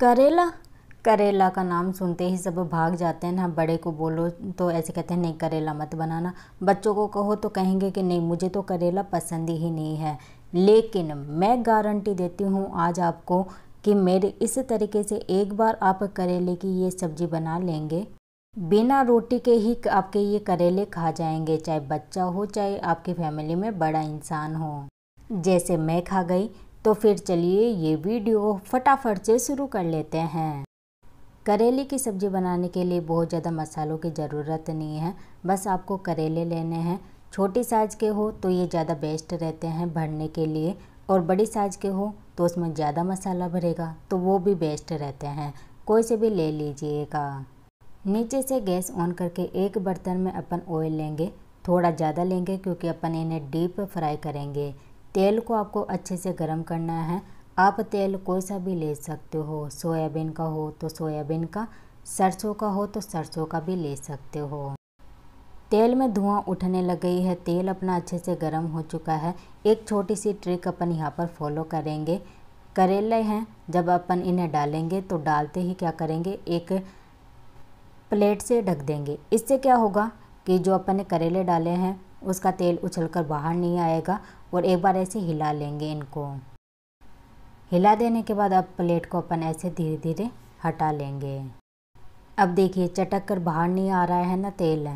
करेला करेला का नाम सुनते ही सब भाग जाते हैं ना बड़े को बोलो तो ऐसे कहते हैं नहीं करेला मत बनाना बच्चों को कहो तो कहेंगे कि नहीं मुझे तो करेला पसंद ही नहीं है लेकिन मैं गारंटी देती हूँ आज आपको कि मेरे इस तरीके से एक बार आप करेले की ये सब्ज़ी बना लेंगे बिना रोटी के ही आपके ये करेले खा जाएंगे चाहे बच्चा हो चाहे आपकी फैमिली में बड़ा इंसान हो जैसे मैं खा गई तो फिर चलिए ये वीडियो फटाफट से शुरू कर लेते हैं करेले की सब्ज़ी बनाने के लिए बहुत ज़्यादा मसालों की ज़रूरत नहीं है बस आपको करेले लेने हैं छोटी साइज के हो तो ये ज़्यादा बेस्ट रहते हैं भरने के लिए और बड़ी साइज के हो तो उसमें ज़्यादा मसाला भरेगा तो वो भी बेस्ट रहते हैं कोई से भी ले लीजिएगा नीचे से गैस ऑन करके एक बर्तन में अपन ऑयल लेंगे थोड़ा ज़्यादा लेंगे क्योंकि अपन इन्हें डीप फ्राई करेंगे तेल को आपको अच्छे से गर्म करना है आप तेल कोई सा भी ले सकते हो सोयाबीन का हो तो सोयाबीन का सरसों का हो तो सरसों का भी ले सकते हो तेल में धुआं उठने लग गई है तेल अपना अच्छे से गर्म हो चुका है एक छोटी सी ट्रिक अपन यहाँ पर फॉलो करेंगे करेले हैं जब अपन इन्हें डालेंगे तो डालते ही क्या करेंगे एक प्लेट से ढक देंगे इससे क्या होगा कि जो अपन ने करेले डाले हैं उसका तेल उछलकर बाहर नहीं आएगा और एक बार ऐसे हिला लेंगे इनको हिला देने के बाद अब प्लेट को अपन ऐसे धीरे धीरे हटा लेंगे अब देखिए चटक कर बाहर नहीं आ रहा है ना तेल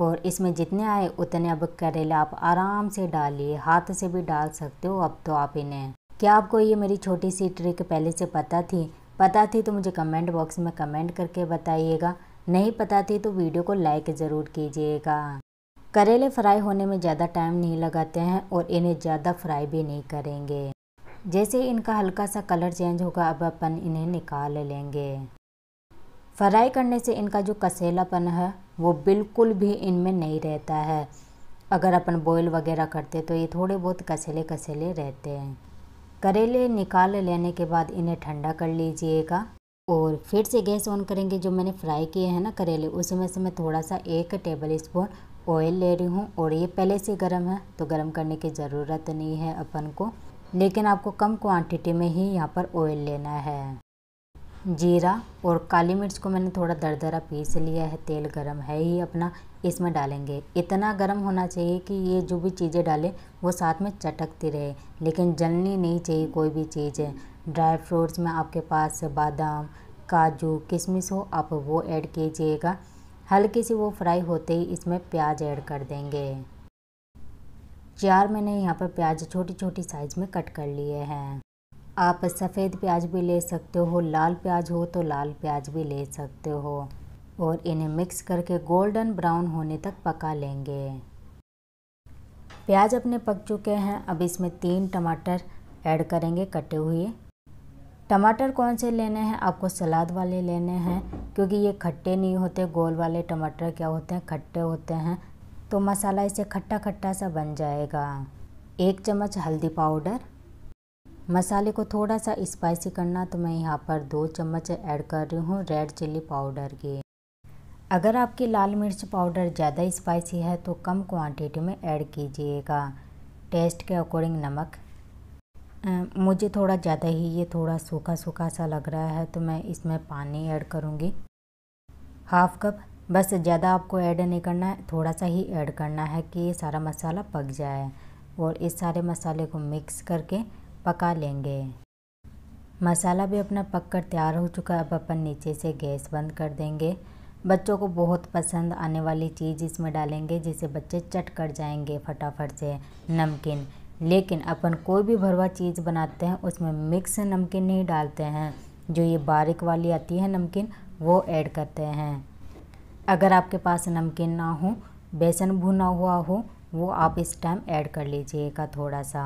और इसमें जितने आए उतने अब करेले आप आराम से डालिए हाथ से भी डाल सकते हो अब तो आप इन्हें क्या आपको ये मेरी छोटी सी ट्रिक पहले से पता थी पता थी तो मुझे कमेंट बॉक्स में कमेंट करके बताइएगा नहीं पता थी तो वीडियो को लाइक ज़रूर कीजिएगा करेले फ्राई होने में ज़्यादा टाइम नहीं लगाते हैं और इन्हें ज़्यादा फ्राई भी नहीं करेंगे जैसे इनका हल्का सा कलर चेंज होगा अब अपन इन्हें निकाल लेंगे फ्राई करने से इनका जो कसेलापन है वो बिल्कुल भी इनमें नहीं रहता है अगर अपन बॉयल वगैरह करते तो ये थोड़े बहुत कसेले कसेले रहते हैं करेले निकाल लेने के बाद इन्हें ठंडा कर लीजिएगा और फिर से गैस ऑन करेंगे जो मैंने फ्राई किए हैं ना करेले उसमें से मैं थोड़ा सा एक टेबल स्पून ऑयल ले रही हूँ और ये पहले से गर्म है तो गर्म करने की ज़रूरत नहीं है अपन को लेकिन आपको कम क्वांटिटी में ही यहाँ पर ऑयल लेना है जीरा और काली मिर्च को मैंने थोड़ा दरदरा पीस लिया है तेल गरम है ही अपना इसमें डालेंगे इतना गरम होना चाहिए कि ये जो भी चीज़ें डालें वो साथ में चटकती रहे लेकिन जलनी नहीं चाहिए कोई भी चीज़ें ड्राई फ्रूट्स में आपके पास बादाम काजू किशमिश हो आप वो ऐड कीजिएगा हल्की सी वो फ्राई होते ही इसमें प्याज ऐड कर देंगे चार मैंने यहाँ पर प्याज छोटी छोटी साइज़ में कट कर लिए हैं आप सफ़ेद प्याज भी ले सकते हो लाल प्याज हो तो लाल प्याज भी ले सकते हो और इन्हें मिक्स करके गोल्डन ब्राउन होने तक पका लेंगे प्याज अपने पक चुके हैं अब इसमें तीन टमाटर ऐड करेंगे कटे हुए टमाटर कौन से लेने हैं आपको सलाद वाले लेने हैं क्योंकि ये खट्टे नहीं होते गोल वाले टमाटर क्या होते हैं खट्टे होते हैं तो मसाला इसे खट्टा खट्टा सा बन जाएगा एक चम्मच हल्दी पाउडर मसाले को थोड़ा सा स्पाइसी करना तो मैं यहाँ पर दो चम्मच ऐड कर रही हूँ रेड चिल्ली पाउडर की अगर आपकी लाल मिर्च पाउडर ज़्यादा स्पाइसी है तो कम क्वांटिटी में ऐड कीजिएगा टेस्ट के अकॉर्डिंग नमक मुझे थोड़ा ज़्यादा ही ये थोड़ा सूखा सूखा सा लग रहा है तो मैं इसमें पानी ऐड करूँगी हाफ कप बस ज़्यादा आपको ऐड नहीं करना है थोड़ा सा ही ऐड करना है कि ये सारा मसाला पक जाए और इस सारे मसाले को मिक्स करके पका लेंगे मसाला भी अपना पक कर तैयार हो चुका है अब अपन नीचे से गैस बंद कर देंगे बच्चों को बहुत पसंद आने वाली चीज़ इसमें डालेंगे जिसे बच्चे चट कर जाएंगे फटाफट से नमकीन लेकिन अपन कोई भी भरवा चीज़ बनाते हैं उसमें मिक्स नमकीन नहीं डालते हैं जो ये बारीक वाली आती है नमकीन वो ऐड करते हैं अगर आपके पास नमकीन ना हो बेसन भुना हुआ हो वो आप इस टाइम ऐड कर लीजिएगा थोड़ा सा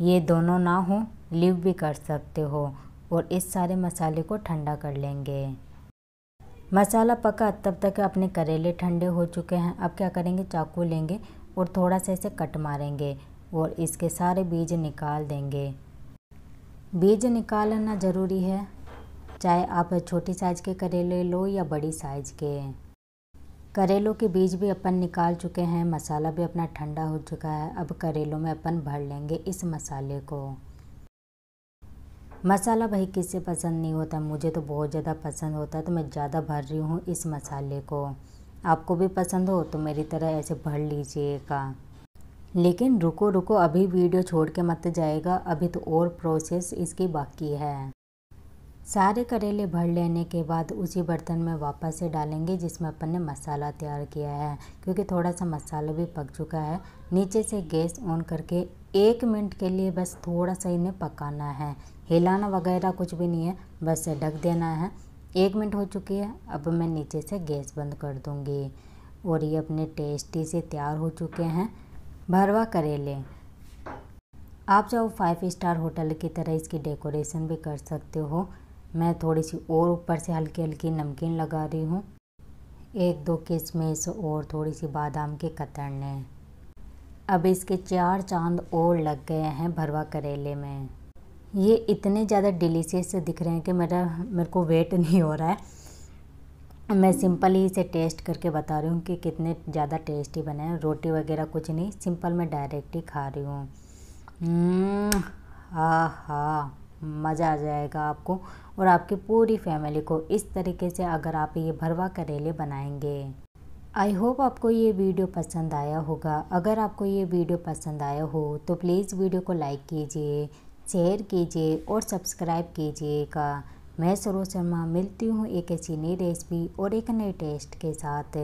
ये दोनों ना हो लीव भी कर सकते हो और इस सारे मसाले को ठंडा कर लेंगे मसाला पका तब तक अपने करेले ठंडे हो चुके हैं अब क्या करेंगे चाकू लेंगे और थोड़ा सा इसे कट मारेंगे और इसके सारे बीज निकाल देंगे बीज निकालना ज़रूरी है चाहे आप छोटी साइज़ के करेले लो या बड़ी साइज़ के करेलों के बीज भी अपन निकाल चुके हैं मसाला भी अपना ठंडा हो चुका है अब करेलों में अपन भर लेंगे इस मसाले को मसाला भाई किससे पसंद नहीं होता मुझे तो बहुत ज़्यादा पसंद होता है तो मैं ज़्यादा भर रही हूँ इस मसाले को आपको भी पसंद हो तो मेरी तरह ऐसे भर लीजिएगा लेकिन रुको रुको अभी वीडियो छोड़ के मत जाएगा अभी तो और प्रोसेस इसकी बाकी है सारे करेले भर लेने के बाद उसी बर्तन में वापस से डालेंगे जिसमें अपन ने मसाला तैयार किया है क्योंकि थोड़ा सा मसाला भी पक चुका है नीचे से गैस ऑन करके एक मिनट के लिए बस थोड़ा सा इन्हें पकाना है हिलाना वगैरह कुछ भी नहीं है बस ढक देना है एक मिनट हो चुकी है अब मैं नीचे से गैस बंद कर दूँगी और ये अपने टेस्टी से तैयार हो चुके हैं भरवा करेले आप चाहो फाइव स्टार होटल की तरह इसकी डेकोरेशन भी कर सकते हो मैं थोड़ी सी और ऊपर से हल्की हल्की नमकीन लगा रही हूँ एक दो किशमिश और थोड़ी सी बादाम के कतरने अब इसके चार चांद और लग गए हैं भरवा करेले में ये इतने ज़्यादा डिलीशियस दिख रहे हैं कि मेरा मेरे को वेट नहीं हो रहा है मैं सिंपली इसे टेस्ट करके बता रही हूँ कि कितने ज़्यादा टेस्टी बने हैं रोटी वगैरह कुछ नहीं सिंपल मैं डायरेक्ट ही खा रही हूँ हाँ हाँ मज़ा आ जाएगा आपको और आपकी पूरी फैमिली को इस तरीके से अगर आप ये भरवा करेले बनाएंगे आई होप आपको ये वीडियो पसंद आया होगा अगर आपको ये वीडियो पसंद आया हो तो प्लीज़ वीडियो को लाइक कीजिए शेयर कीजिए और सब्सक्राइब कीजिएगा मैं सरोज शर्मा मिलती हूँ एक ऐसी नई रेसिपी और एक नए टेस्ट के साथ